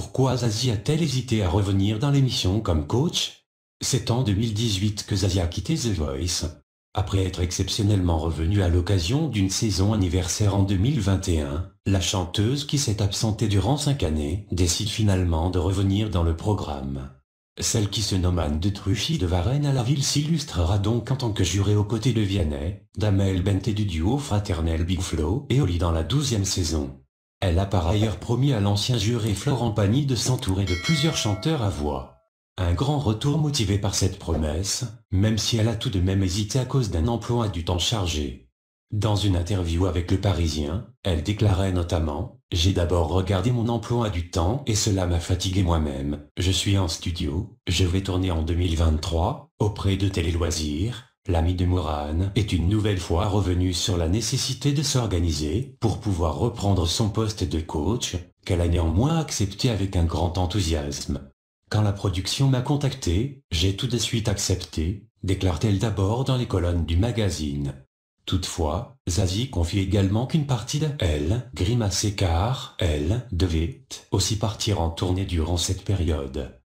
Pourquoi Zazie a-t-elle hésité à revenir dans l'émission comme coach C'est en 2018 que Zazie a quitté The Voice. Après être exceptionnellement revenue à l'occasion d'une saison anniversaire en 2021, la chanteuse qui s'est absentée durant cinq années décide finalement de revenir dans le programme. Celle qui se nomme Anne de Truffy de Varennes à la ville s'illustrera donc en tant que jurée aux côtés de Vianney, d'Amel Bente du duo fraternel Big Flow et Oli dans la douzième saison. Elle a par ailleurs promis à l'ancien juré Florent Pagny de s'entourer de plusieurs chanteurs à voix. Un grand retour motivé par cette promesse, même si elle a tout de même hésité à cause d'un emploi du temps chargé. Dans une interview avec Le Parisien, elle déclarait notamment « J'ai d'abord regardé mon emploi du temps et cela m'a fatigué moi-même. Je suis en studio, je vais tourner en 2023, auprès de Télé Loisirs, L'ami de Moran est une nouvelle fois revenue sur la nécessité de s'organiser pour pouvoir reprendre son poste de coach, qu'elle a néanmoins accepté avec un grand enthousiasme. Quand la production m'a contacté, j'ai tout de suite accepté, déclare-t-elle d'abord dans les colonnes du magazine. Toutefois, Zazie confie également qu'une partie de elle, grimacée car elle devait aussi partir en tournée durant cette période.